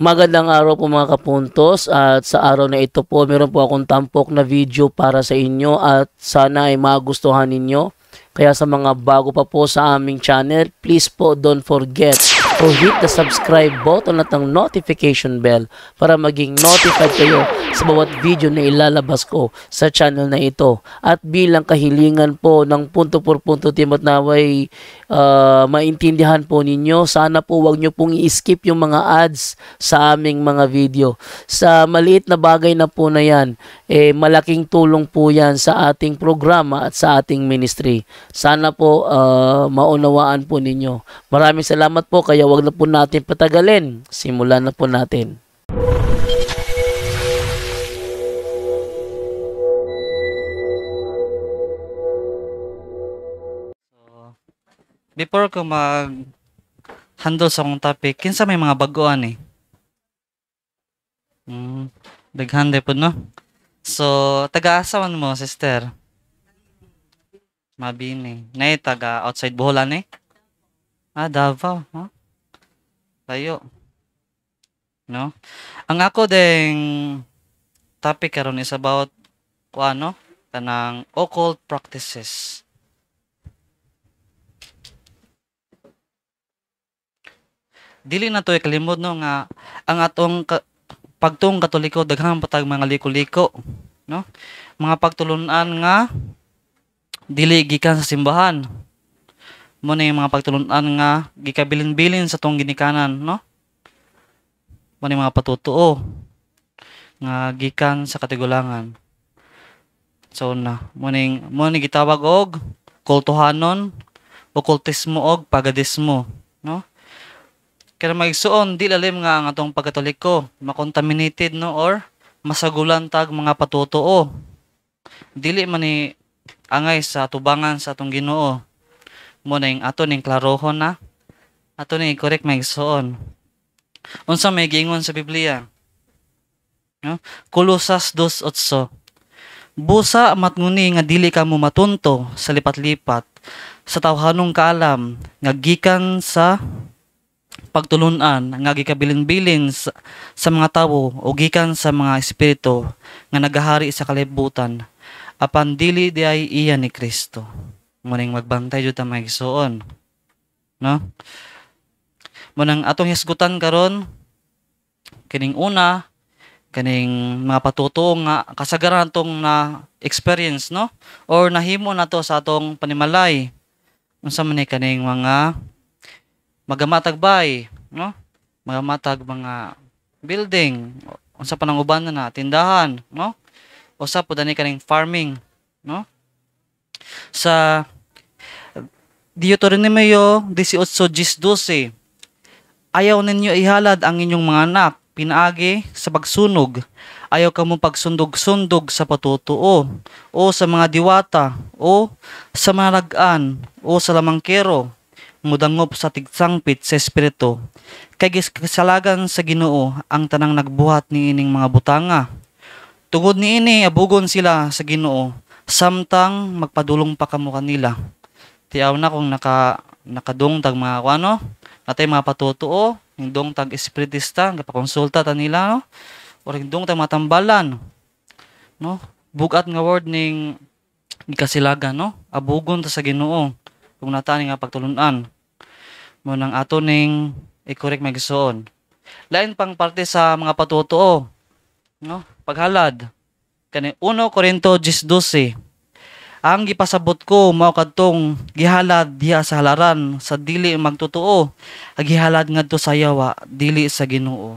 Magandang araw po mga kapuntos at sa araw na ito po meron po akong tampok na video para sa inyo at sana ay magustuhan ninyo. Kaya sa mga bago pa po sa aming channel, please po don't forget to hit the subscribe button at ang notification bell para maging notified kayo sa bawat video na ilalabas ko sa channel na ito. At bilang kahilingan po ng punto por punto team at naway uh, maintindihan po ninyo, sana po wag nyo pong i-skip yung mga ads sa aming mga video. Sa maliit na bagay na po na yan, eh, malaking tulong po yan sa ating programa at sa ating ministry. Sana po uh, maunawaan po ninyo. Maraming salamat po kaya wag na po natin patagalin. Simulan na po natin. before ko mag handle sa akong topic, kinsa may mga bagoan eh. Mm, daghan eh po no. So, taga-asawan mo, sister. Mabini. Nay, taga outside Boholan eh? Ah, Davao. Tayo. No? Ang ako ding topic karon is about ano? Kanang occult practices. Dili na to ikalimod no nga ang atong ka, pagtong katoliko daghang patag mga liko-liko no mga pagtulunan nga dili gikan sa simbahan mo na yung mga pagtulunan nga gikabilin-bilin sa tong ginikanan no mo na yung mga patutuo nga gikan sa katigulangan so na mo na yung, mo na gitawag og kultuhanon okultismo og pagadismo no kaya magsuon, di lalim nga ang atong pagkatoliko, makontaminated no or masagulan tag mga patutuo. Dili man ni angay sa tubangan sa atong Ginoo mo ning ato ning klarohon na ato ning correct may igsoon unsa may giingon sa Biblia no Kolosas 2:8 Busa matnguni nga dili kamo mo matunto sa lipat-lipat sa tawhanong kaalam nga gikan sa pagtulunan nga gikabilin-bilin sa, sa mga tawo o gikan sa mga espiritu nga nagahari sa kalibutan apan dili di ay iya ni Kristo. Muning magbantay jud ta mga igsoon. No? Munang atong hisgutan karon kining una kaning mga patuto nga kasagaran atong na experience no or nahimo na to sa atong panimalay unsa man ni kaning mga magamatag bay no magamatag mga building unsa pa nang uban na tindahan no usa po dani kaning farming no sa Deuteronomio 18:12 Ayaw ninyo ihalad ang inyong mga anak pinaagi sa pagsunog ayaw kamo pagsundog-sundog sa patutuo o sa mga diwata o sa mga o sa lamangkero mudangop sa tigsangpit sa espiritu kay kasalagan sa Ginoo ang tanang nagbuhat ni ining mga butanga Tungod ni ini, abugon sila sa ginoo, samtang magpadulong pa kamo kanila. Tiaw na kung naka, nakadungtag mga ano, natay mga patutuo, yung dungtag espiritista, kapakonsulta ta nila, no? O yung dungtag matambalan, no? Bugat nga word ning ikasilagan, no? Abugon ta sa ginoo, kung nataan nga pagtulunan. Mo nang ato ning i-correct magsoon. Lain pang parte sa mga patutuo, no? paghalad kani 1 Korinto 12 ang gipasabot ko mao kadtong gihalad diha sa halaran sa dili magtotoo gihalad ngadto sa yawa dili sa Ginoo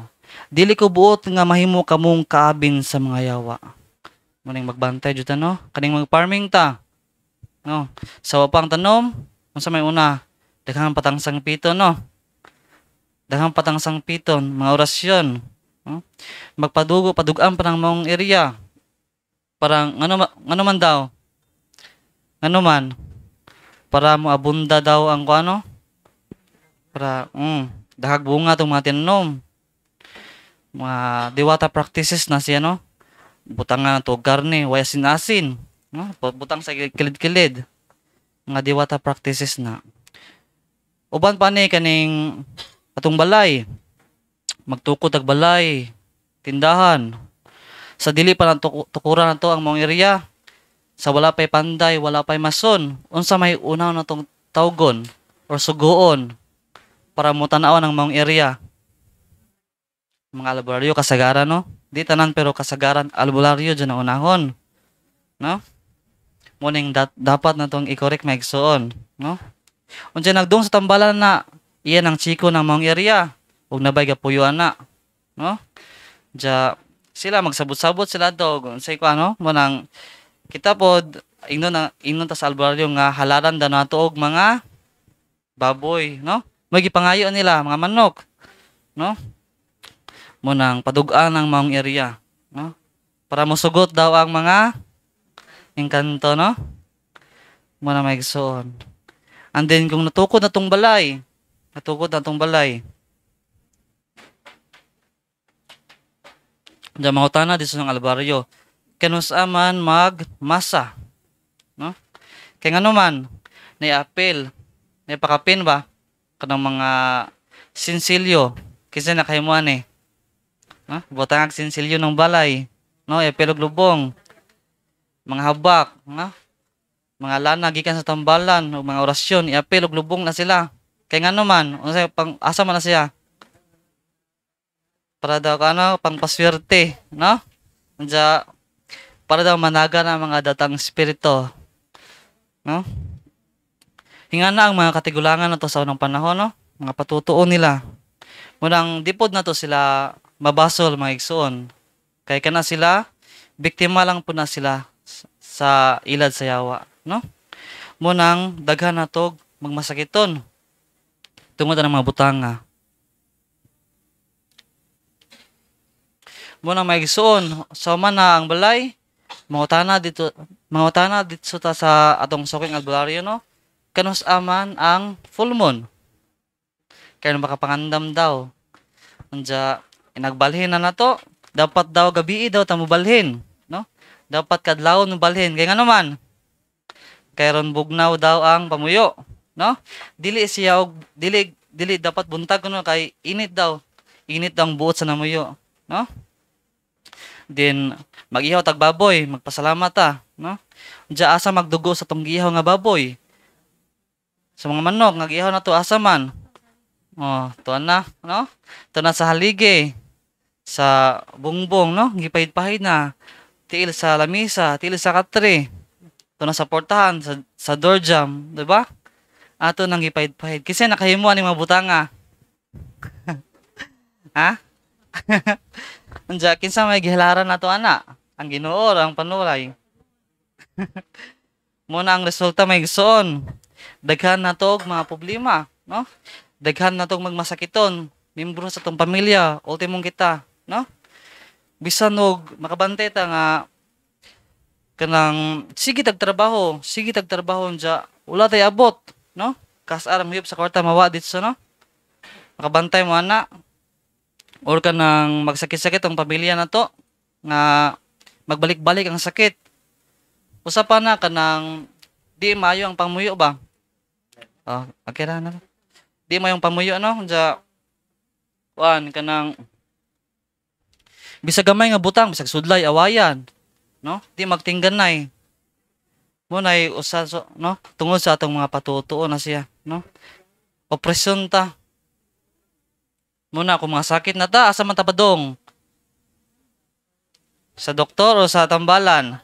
dili ko buot nga mahimo kamong kaabin sa mga yawa maning magbantay jud no kaning mag farming ta no sa pang tanom unsa may una daghang patangsang piton no daghang patangsang piton mga orasyon Hmm? Magpadugo, padugaan pa ng mong area. Parang, ano, ano man daw? Ano man? Para mo abunda daw ang ano? Para, mm, dahag bunga itong mga tinanom. Mga diwata practices na siya, no? Butang nga to garne, way asin-asin. Hmm? No? Butang sa kilid-kilid. Mga diwata practices na. Uban pa ni kaning atong balay magtukod ag balay, tindahan. Sa dili pa lang tuk- tukuran nato ang mong area. Sa wala pa'y panday, wala pa'y mason. Unsa may unaw na tong tawgon or sugoon para mo tanaw ang mong area. Mga albularyo, kasagaran, no? Di tanan pero kasagaran, albularyo, dyan ang unahon. No? Muning dat- dapat na tong i-correct maigsoon. No? Unsa nagdung sa tambalan na iyan ang chiko ng mong area og nabay gapuyo ana no ja sila magsabot-sabot sila dog unsay ko ano mo nang kita pod ingnon na ingnon ta sa albularyo nga halaran da nato og mga baboy no may gipangayo nila mga manok no mo nang padugaan ang maong area no para mosugot daw ang mga engkanto no mo na maigsoon and then kung natukod na tong balay natukod na tong balay da mahutana di sang albaryo kanus aman mag magmasa no kay ngano man ni apel ni pakapin ba kanang mga sinsilyo kinsa na kay mo ani no eh? butang ang sinsilyo ng balay no epelog lubong mga habak no mga lana gikan sa tambalan o mga orasyon iapel og lubong na sila kay ngano man unsa pang asa man na siya para daw ano, pangpaswerte, no? Andiya, para daw managa ng mga datang spirito. No? Hinga na ang mga katigulangan na to sa unang panahon, no? Mga patutuo nila. Munang dipod na to sila mabasol, mga igsoon. kay kana sila, biktima lang po na sila sa ilad sa yawa, no? Munang daghan na to magmasakiton. Tungod na mga butanga. mo nang maigsoon sa man na ang balay mautana dito mautana dito ta sa atong soking albularyo no kanus aman ang full moon kaya makapangandam daw anja inagbalhin na nato dapat daw gabi daw ta balhin no dapat kadlawon mo balhin kay ngano man kay bugnaw daw ang pamuyo no dili siya og dili dili dapat buntag kuno kay init daw init ang buot sa namuyo no Then magihaw tag baboy, magpasalamat ta, ah, no? Diya asa magdugo sa tong gihaw nga baboy. Sa mga manok nga gihaw na to asa man. Oh, tuan na, no? Tuan na sa halige, sa bungbong, no? Gipahid-pahid na. Tiil sa lamisa, tiil sa katre. Tuan na sa portahan, sa, sa door jam, di ba? Ato nang gipahid-pahid. Kasi nakahimuan ni mga butanga. ha? Unya kinsa may gihilaran nato ana? Ang Ginoo ang panuray. Muna ang resulta may gisuon. Daghan nato og mga problema, no? Daghan nato og magmasakiton, membro sa tong pamilya, ultimong kita, no? Bisan og makabante ta nga kanang sige trabaho, sige trabaho nja, wala tay abot, no? Kas aram hiyop sa kwarta mawa dito, no? Makabantay mo ana, or kanang magsakit-sakit ang pamilya na to nga magbalik-balik ang sakit usa pa na kanang di mayo ang pamuyo ba ah oh, okay ra na di mayo ang pamuyo ano ja kuan kanang bisag gamay nga butang bisag sudlay awayan no di magtinggan nay mo nay usa so, no tungod sa atong mga patutuon na siya no opresyon ta muna kung mga sakit na ta asa man tapadong sa doktor o sa tambalan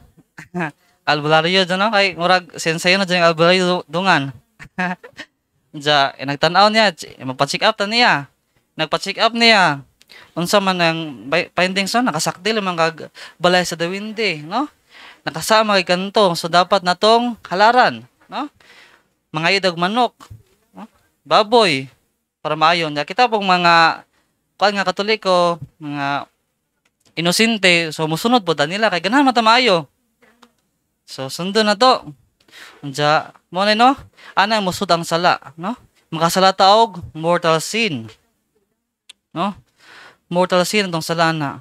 albularyo dyan no? ay murag sensay na dyan albularyo dungan ja eh, nagtanaw niya eh, mapacheck up ta niya nagpacheck up niya unsa man ang findings no nakasakdil man kag balay sa dawindi no nakasama kay kanto so dapat natong halaran no mga idog manok no? baboy para maayon na kita pong mga kuan nga katoliko mga inosente so musunod po nila kay ganahan man ta maayo so sundo na to unja mo na no ana musud ang sala no makasala taog mortal sin no mortal sin tong sala na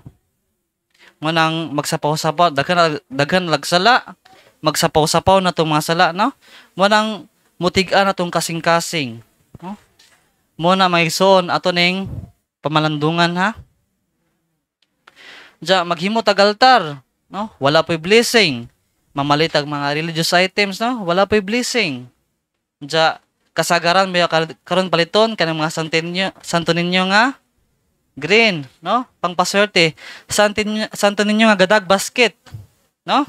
mo nang magsapaw-sapaw daghan daghan lagsala magsapaw-sapaw na tong mga sala no mo nang mutigaan na tong kasing-kasing Muna may soon ato ning pamalandungan ha. Ja maghimo tag altar, no? Wala pay blessing. Mamalitag mga religious items, no? Wala pay blessing. Ja kasagaran may karon paliton kanang mga santinyo, santo ninyo nga green, no? Pangpaswerte. Santo santo ninyo nga gadag basket, no?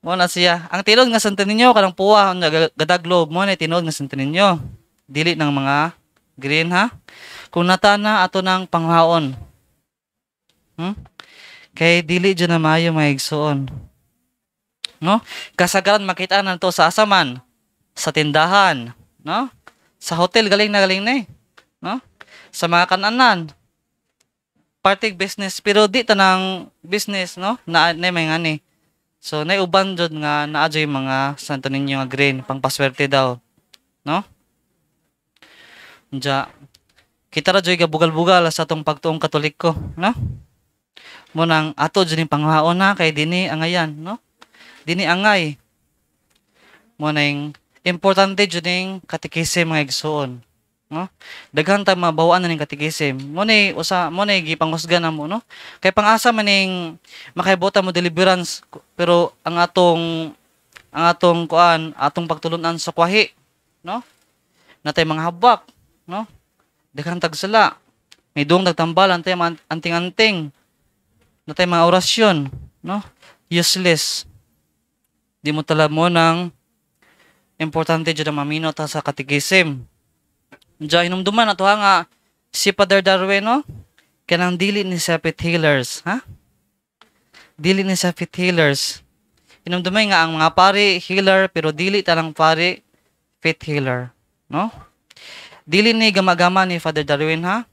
Mo na siya. Ang tinod nga santo ninyo karang puwa nga gadaglob mo na tinod nga santo ninyo. Dili ng mga green ha. Kung natana ato nang panghaon. Hmm? Kay dili dyan na mayo maigsoon. No? Kasagaran makita na to sa asaman, sa tindahan, no? Sa hotel galing na galing na eh. No? Sa mga kananan, party business pero di tanang business no na, na may ngani So naiuban jud nga naa jud mga Santo Niño nga green pangpaswerte daw. No? Ja kita ra jud gabugal-bugal sa atong pagtuong Katolik ko, no? Mo nang ato jud ning panghaon na kay dini angayan, no? Dini angay. Mo nang importante jud ning katikisim nga igsuon no daghan ta mabawaan na ning katigisim mo ni usa mo ni gipangusgan mo no kay pangasa man ning makaibota mo deliverance pero ang atong ang atong kuan atong pagtulunan sa kwahi no natay mga habak no daghan tag sala may duong tagtambal antay anting-anting natay mga orasyon no useless di mo tala mo ng importante jud na mamino ta sa katigisim Diya hinumduman ato ha nga si Father Darweno oh. kanang dili ni sa Healers, ha? Dili ni sa Healers. Hinumdumay nga ang mga pari healer pero dili talang pari faith healer, no? Dili ni gamagama ni Father Darwin ha.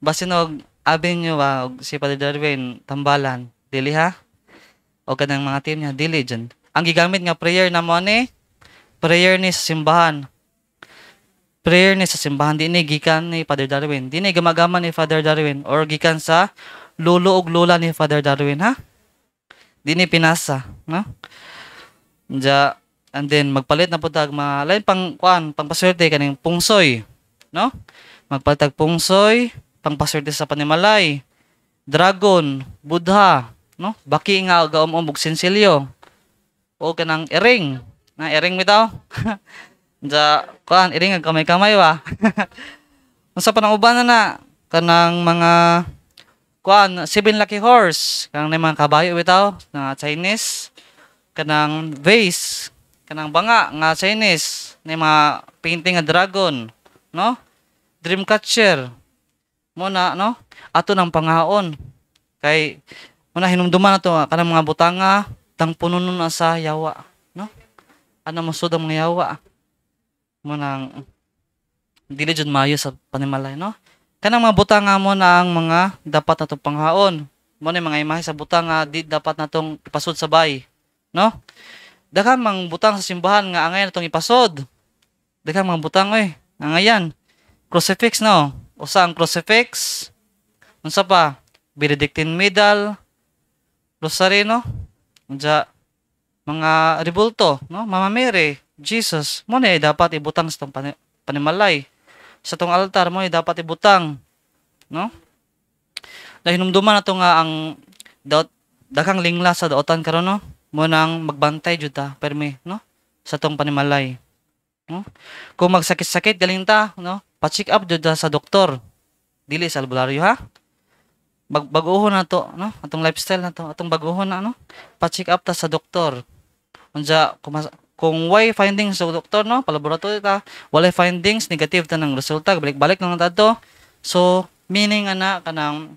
Basinog abin niyo ba si Father Darwin tambalan, dili ha? O kanang mga team niya dili dyan. Ang gigamit nga prayer na mo ni prayer ni sa simbahan prayer ni sa simbahan din ni gikan ni Father Darwin. Din ni gamagaman ni Father Darwin or gikan sa lolo og lola ni Father Darwin ha. Din ni pinasa, no? Ja and then magpalit na pud tag mga lain pang kuan pangpaswerte kaning pungsoy, no? Magpalit tag pungsoy, pangpaswerte sa panimalay, dragon, Buddha, no? Baki nga gaom og sinsilyo. O kanang ering, na ering bitaw. Ja, kuan iring kamay-kamay wa. Unsa pa nang uban na kanang mga kuan seven lucky horse kanang na mga kabayo bitaw na Chinese kanang vase kanang banga nga Chinese na mga painting nga dragon no dreamcatcher mo na no ato nang pangaon kay muna hinumduman to, kanang mga butanga tang puno na sa yawa no ana masud ang mga yawa mo nang dili jud maayo sa panimalay no kanang mga buta nga mo na ang mga dapat natong panghaon mo ni mga imahe sa buta nga di dapat natong ipasod sa bay no daghan mang butang sa simbahan nga angayan natong ipasod daghan mga butang oy angayan crucifix no usa ang crucifix unsa pa benedictine medal rosarino unja mga ribulto no mama Mary Jesus, mo ay dapat ibutang sa tong panimalay. Sa tong altar mo ay dapat ibutang. No? Dahil numduman na nga ang daot, dakang lingla sa daotan karon no? Mo nang magbantay jud ta permi, no? Sa tong panimalay. No? Kung magsakit-sakit galing ta, no? Pa-check up jud sa doktor. Dili sa albularyo ha? Bag baguhon na to, no? Atong lifestyle na to, atong baguhon na no? Pa-check up ta sa doktor. Unja kumas kung why findings sa doktor no pa laboratory ta wala findings negative ta ng resulta balik-balik lang nato so meaning ana kanang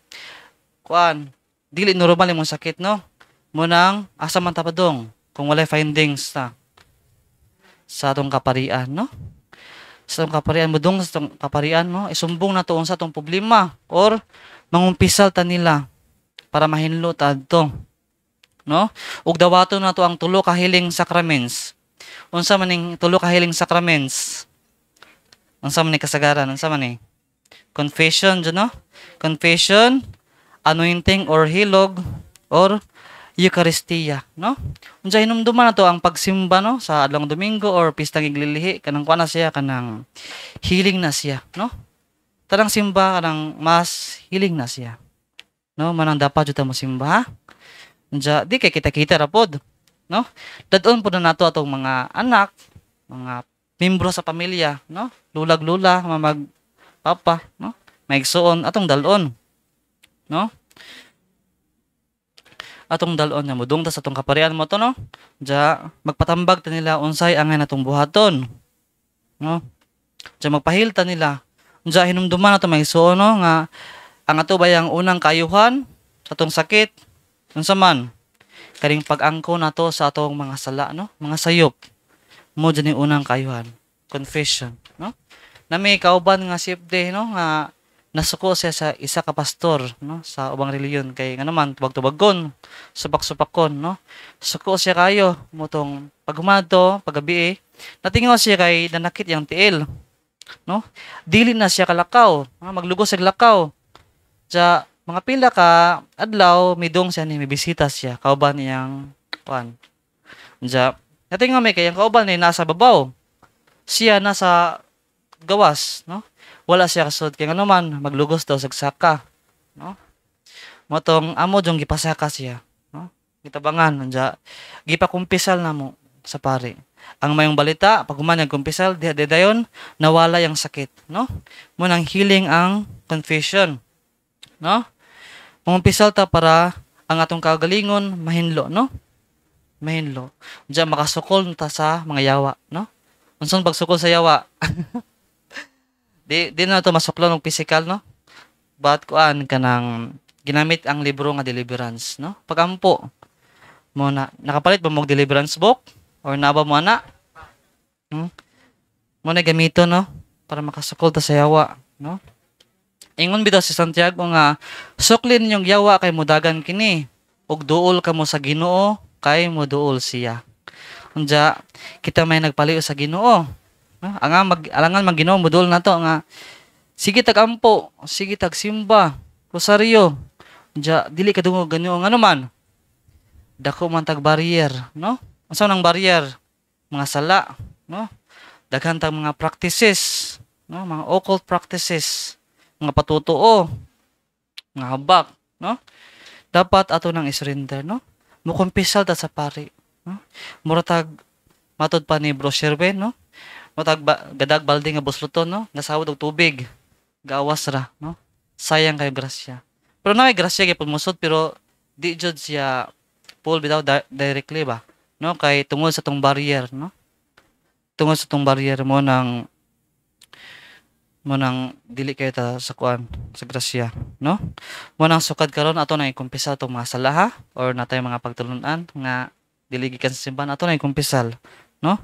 kuan dili normal imong sakit no munang asa man tapadong kung wala findings ta sa atong kaparian no sa atong kaparian mudong sa atong kaparian no isumbong nato sa atong problema or mangumpisal ta nila para mahinlo ta adto no ug dawaton nato ang tulo ka healing sacraments unsa man ning tulo ka healing sacraments unsa man ni kasagaran unsa man ni confession you know confession anointing or hilog or Eucharistia, no? Unsa hinumduman to ang pagsimba no sa adlong Domingo or pistang iglilihi kanang kuana siya kanang healing na siya, no? Tanang simba kanang mas healing na siya. No, manang dapat jud ta mo simba. Unsa di kay kita-kita ra pod no? Dadon po na nato atong mga anak, mga membro sa pamilya, no? Lulag-lula, mamag papa, no? Maigsuon atong dalon. No? Atong dalon nga mudungta sa atong kaparean mo to, no? Ja magpatambag ta nila unsay angay natong buhaton. No? Ja magpahilta nila. Ja hinumduman nato maigsuon no nga ang ato bayang unang kayuhan sa atong sakit unsa man karing pag-angko na to sa atong mga sala no mga sayop mo dyan yung unang kayuhan confession no na may kauban nga si siyempre no nga nasuko siya sa isa ka pastor no sa ubang reliyon kay nga naman tubag-tubagon supak-supakon no suko siya kayo mo tong paghumato pagabi eh. natingaw siya kay nanakit yang tiil no dili na siya kalakaw no? maglugos sa lakaw sa mga pila ka adlaw midong siya ni mibisita siya kauban niyang kwan ja nating nga may kayang kauban ni nasa babaw siya nasa gawas no wala siya kasud kay nganuman maglugos daw sagsaka no motong amo jong gipasaka siya no gitabangan anja gipakumpisal namo sa pare ang mayong balita pag human ang kumpisal di dayon nawala yang sakit no mo nang healing ang confession no Umumpisal ta para ang atong kagalingon mahinlo, no? Mahinlo. Diya makasukol ta sa mga yawa, no? Unsan pagsukol sa yawa? di, di na to masuklo ng physical, no? But kuan ka ng ginamit ang libro nga deliverance, no? Pagampo Muna, nakapalit ba mo deliverance book or naba mo na? Hmm? Mo na gamito, no? Para makasukol ta sa yawa, no? Ingon bitaw si Santiago nga suklin yung yawa kay mudagan kini ug duol kamo sa Ginoo kay moduol siya. Unja kita may nagpaliw sa Ginoo. Ha? Ang mag alangan man Ginoo moduol nato nga sige tagampo, sige tagsimba, rosaryo. Unja dili ka kadungo ganyo nga naman. Dako man tag barrier, no? Unsa nang barrier? Mga sala, no? Daghan tag mga practices, no? Mga occult practices nga patutuo nga habak no dapat ato nang isurrender no mo kumpisal ta sa pari no muratag matod pa ni bro Sherwin no matag ba, gadag balde nga busluton no nasawod og tubig gawas ra no sayang kay grasya pero na may grasya kay pulmusod pero di jud siya pull bitaw di- directly ba no kay tungod sa tong barrier no tungod sa tong barrier mo nang mo nang dili kay ta sa kuan sa grasya no mo nang sukad karon ato na ikumpisa to mga ha or natay mga pagtulunan nga dili gikan sa simbahan ato na ikumpisal no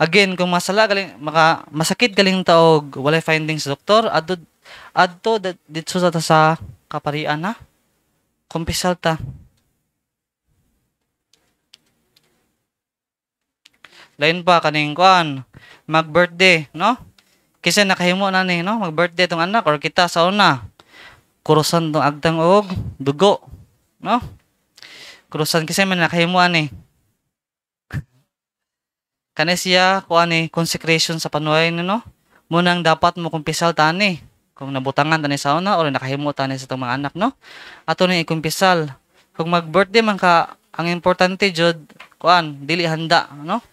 again kung masala galing maka, masakit galing taog walay findings doktor adto adto dito sa sa kaparian na kumpisal ta lain pa kaning kuan mag birthday no Kisa nakahimo na ni, no? Mag-birthday tong anak or kita sa una. Kurusan tong agdang og dugo. No? Kurusan kasi man nakahimo ani. Kani siya ko ani consecration sa panuway no, no? Munang dapat mo kumpisal tani. Kung nabutangan tani sa una or nakahimo tani sa tong mga anak, no? Ato ni ikumpisal. Kung mag-birthday man ka, ang importante jud kuan dili handa, no?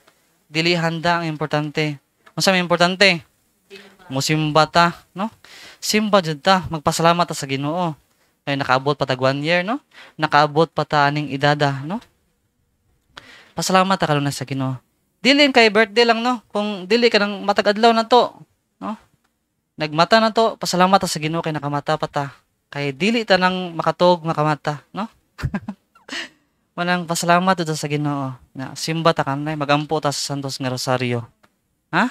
Dili handa ang importante. Unsa may importante? musimba ta, no? Simba jud ta, magpasalamat ta sa Ginoo. Kay nakaabot pa tag one year, no? Nakaabot pa ta aning idada, no? Pasalamat ta karon sa Ginoo. Dili kay birthday lang, no? Kung dili ka nang matag adlaw na to, no? Nagmata na to, pasalamat ta sa Ginoo kay nakamata pa ta. Kay dili ta nang makatog makamata, no? Manang pasalamat ta sa Ginoo na simba ta kanay magampo ta sa Santos nga Rosario. Ha?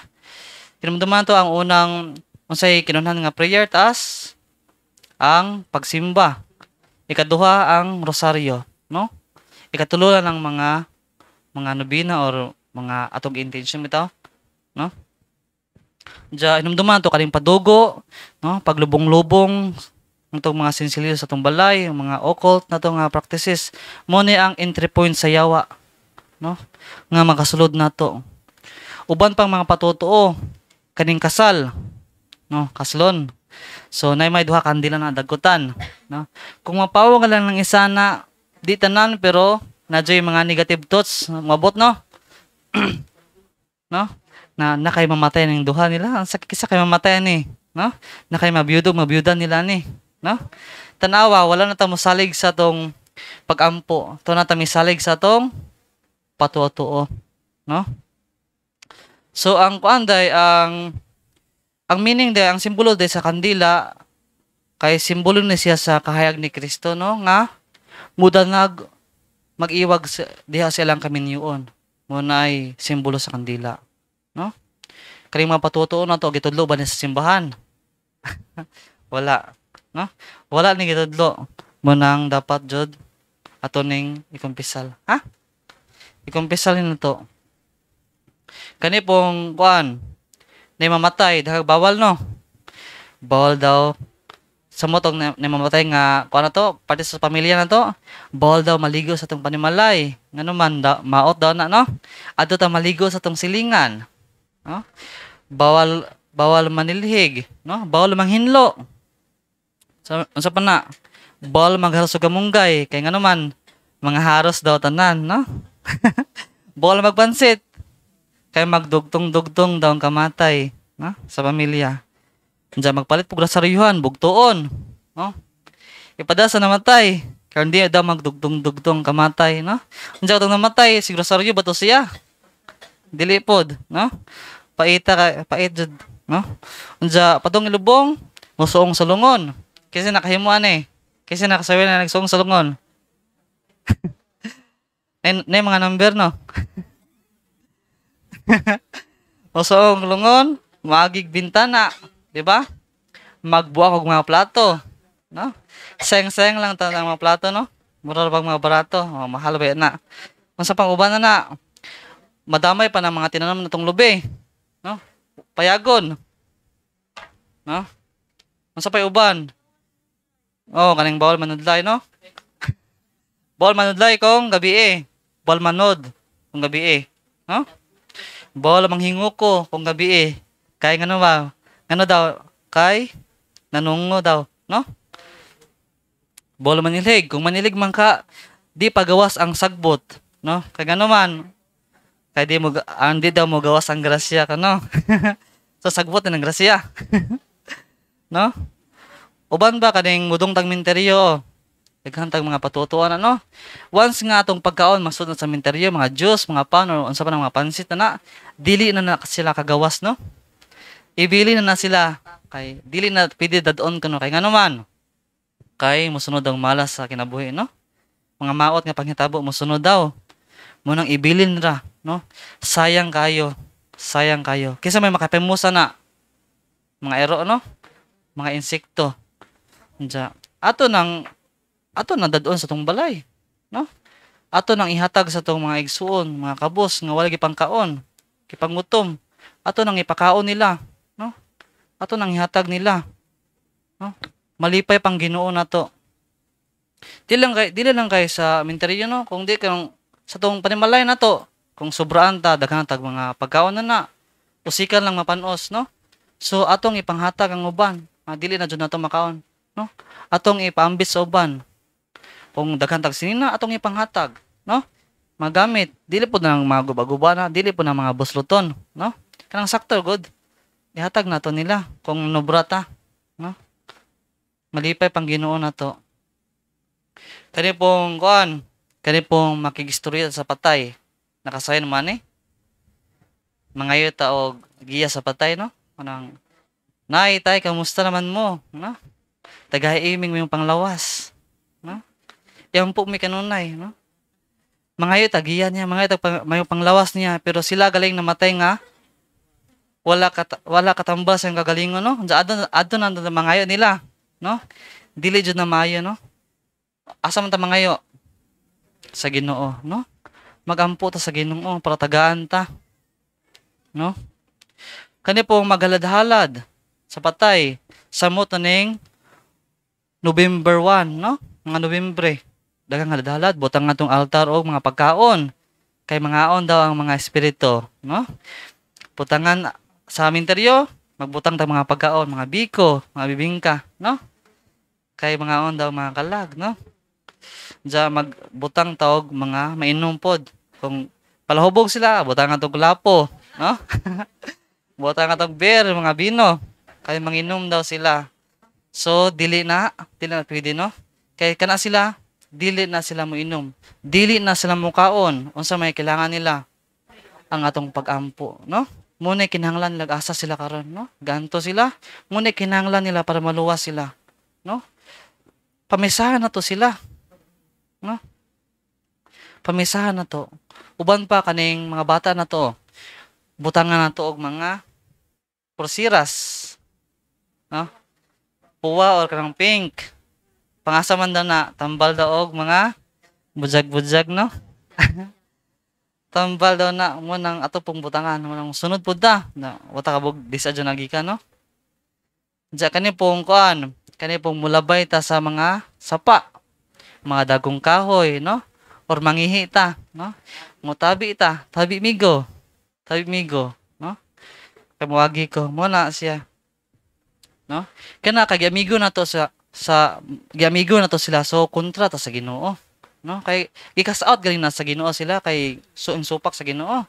Kinumduman to ang unang unsay kinunhan nga prayer taas ang pagsimba. Ikaduha ang rosaryo, no? Ikatulo na ng mga mga nobina or mga atong intention bitaw, no? ja inumduman to kaning padugo, no? Paglubong-lubong, ng mga sinsilyo sa balay, mga occult na to nga ah, practices. ni ang entry point sa yawa, no? Nga makasulod na to. Uban pang mga patutuo, kaning kasal no kaslon so nay may duha kandila na dagkutan no kung mapawo ka lang ng isa na di tanan pero nadyoy mga negative thoughts mabot no no na nakay mamatay ng duha nila ang sakit sa kay mamatay ni no nakay mabiyudo mabiyudan nila ni no tanawa wala na ta mosalig sa tong pagampo to na ta misalig sa tong patuo-tuo no So ang kuan day ang ang meaning day ang simbolo day sa kandila kay simbolo ni siya sa kahayag ni Kristo no nga muda mudanag mag-iwag sa, diha silang kaminyoon. Mo ay simbolo sa kandila no? Kaya mga patutuo na to, gitudlo ba niya sa simbahan? Wala. No? Wala ni gitudlo. Munang dapat, Jod, ato ning ikumpisal. Ha? Ikumpisal na to. Kani pong kuan na mamatay dahil bawal no. Bawal daw sa motong na, na mamatay nga kuan na to parte sa pamilya na to bawal daw maligo sa tong panimalay ngano man da, maot daw na no adto ta maligo sa tong silingan no bawal bawal manilhig no bawal manghinlo sa unsa pa na bawal magharos og kamunggay kay ngano man mga haros daw tanan no bawal magpansit kay magdugtong-dugtong daw ang kamatay no? sa pamilya. Diyan magpalit pug saryuhan, bugtuon. No? Ipadasa namatay. Kaya hindi daw magdugtong-dugtong kamatay. No? Diyan itong namatay, si Rosario ba to siya? Dilipod. No? Paita, ka, pait No? Diyan, patong ilubong, musuong salungon. Kasi nakahimuan eh. Kasi nakasawi na nagsuong salungon. na, na mga number, no? Usong lungon, magig bintana, di ba? Magbuak og mga plato, no? Seng-seng lang ta ang mga plato, no? Mura bang mga barato, oh, mahal ba na? Unsa pang uban na na? Madamay pa ng mga tinanam natong lubi, no? Payagon. No? Unsa pa uban? Oh, kaning bawal manudlay, no? Bawal manudlay kong gabi eh. Bawal manod kong gabi eh. No? Bawal manghingo ko kung gabi eh. Kay ngano ba? Ngano daw? Kay nanungo daw, no? Bawal manilig. Kung manilig man ka, di pagawas ang sagbot, no? Kay ngano man. Kay di mo andi ah, daw mo gawas ang grasya ka, no? so sagbot na ng grasya. no? Uban ba kaning mudong tagminteryo? Daghantag mga patutuan ano. Once nga atong pagkaon masud sa sementeryo mga juice, mga pan or unsa pa mga pansit na, na dili na na sila kagawas no. Ibili na na sila kay dili na pwede dadon kuno kay ngano man. Kay musunod ang malas sa kinabuhi no. Mga maot nga panghitabo musunod daw. Mo nang ibilin ra no. Sayang kayo. Sayang kayo. Kaysa may makapimusa na mga ero no. Mga insekto. Ja. Ato nang ato na dadon sa tong balay no ato nang ihatag sa tong mga igsuon mga kabos nga wala gipangkaon kipangutom ato nang ipakaon nila no ato nang ihatag nila no malipay pang Ginoo nato dili lang kay dili lang kay sa minteriyo no kung di kung sa tong panimalay nato kung sobraan ta daghan tag mga pagkaon na na usikan lang mapanos no so atong ipanghatag ang uban ah, dili na jud nato makaon no atong ipaambis sa uban kung daghan tag sinina atong ipanghatag no magamit dili po nang mga gubagubana dili po nang mga busluton no kanang sakto god ihatag nato nila kung nobrata, no malipay pang Ginoo nato kani pong kon, kani pong makigistorya sa patay nakasayon man eh mga yuta og giya sa patay no kanang nay tay kamusta naman mo no tagahiming mo yung panglawas no yan po may kanunay, no? Mga yung tagiyan niya, mga yung may panglawas niya, pero sila galing namatay nga, wala kat wala katambas ang kagalingon no ja adto adto na ta mangayo nila no dili jud na maayo no asa man ta mangayo sa Ginoo no magampo ta sa Ginoo para tagaan ta no kani po maghalad-halad sa patay sa ning November 1 no nga Nobyembre dagang halad butang nga altar og mga pagkaon kay mga on daw ang mga espiritu no butangan sa aminteryo magbutang ta mga pagkaon mga biko mga bibingka no kay mga on daw mga kalag no ja magbutang taog mga mainom pod kung palahubog sila butang atong lapo no butang atong beer mga bino kay manginom daw sila so dili na dili na pwede no kay kana sila dili na sila mo inom, dili na sila mo kaon, unsa may kailangan nila ang atong pag-ampo, no? Muna kinahanglan nila asa sila karon, no? Ganto sila, muna kinahanglan nila para maluwas sila, no? Pamisahan na to sila, no? Pamisahan na to. Uban pa kaning mga bata na to, butangan na to og mga porsiras, no? Puwa or kanang pink, Pangasa man daw na, tambal daw og mga budzag-budzag, no? tambal daw na, mo nang ato pong butangan, mo nang sunod po da, na, wata kabog, disadyo nagi ka, no? Diya kani pong kuan, kani pong mulabay ta sa mga sapa, mga dagong kahoy, no? Or mangihi ta, no? Mo tabi ta, tabi migo, tabi migo, no? Kamuwagi ko, mo na siya, no? Kana kag amigo na to sa sa giamigo na to sila so kontra ta sa Ginoo no kay gikas out galing na sa Ginoo sila kay so supak sa Ginoo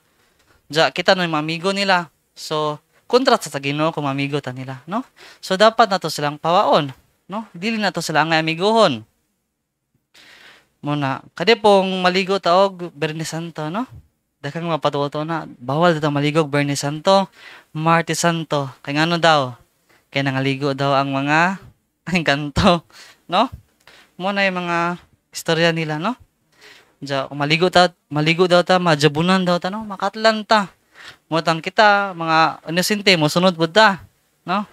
ja kita na mga amigo nila so kontra sa Ginoo kung mamigo ta nila no so dapat na to silang pawaon no dili na to sila ang amigohon muna kadi pong maligo taog Bernie Santo no dakang mapatuto na bawal ta maligo Bernie Santo Marty Santo kay ngano daw kay nangaligo daw ang mga ang ganto, no? Mo na yung mga istorya nila, no? Ja, maligo ta, maligo daw ta, majabunan daw ta, no? Makatlan ta. Mutan kita, mga inosente, musunod po ta, no?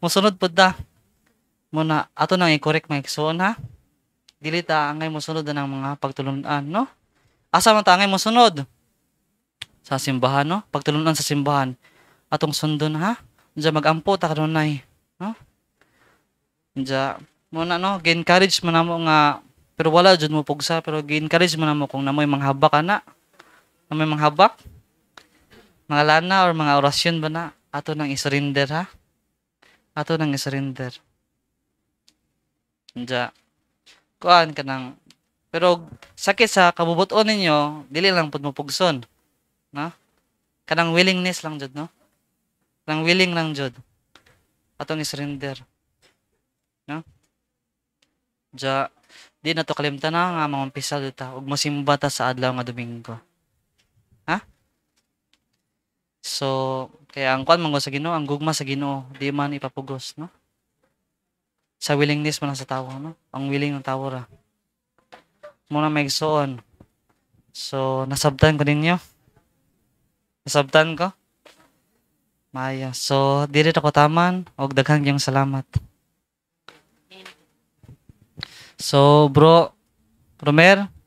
Musunod po ta. Muna, ato nang i-correct mga iksoon, ha? Dili ta, angay musunod na ng mga pagtulunan, no? Asa man ta, angay musunod? Sa simbahan, no? Pagtulunan sa simbahan. Atong sundon, ha? Diyan magampo ta kanunay, no? Ja, mo na no, gi-encourage man namo nga pero wala jud mo pugsa pero gi-encourage man namo kung namoy manghaba ka na. Namoy manghabak. Mga lana or mga orasyon ba na ato nang isurrender ha? Ato nang isurrender. Ja. Kuan ka nang pero sakit sa kabubuton ninyo, dili lang pud mo pugson. No? Kanang willingness lang jud no? Kanang willing lang jud. Atong isurrender no ja di na to kalimta na nga mga umpisa dita ug masimba ta sa adlaw nga Domingo ha so kaya ang kwan mango sa Ginoo ang gugma sa Ginoo di man ipapugos no sa willingness man sa tawo no ang willing ng tawo ra mo na maigsoon so nasabtan ko ninyo nasabtan ko Maya. So, diri ako taman og daghang yung salamat. So bro, Romer,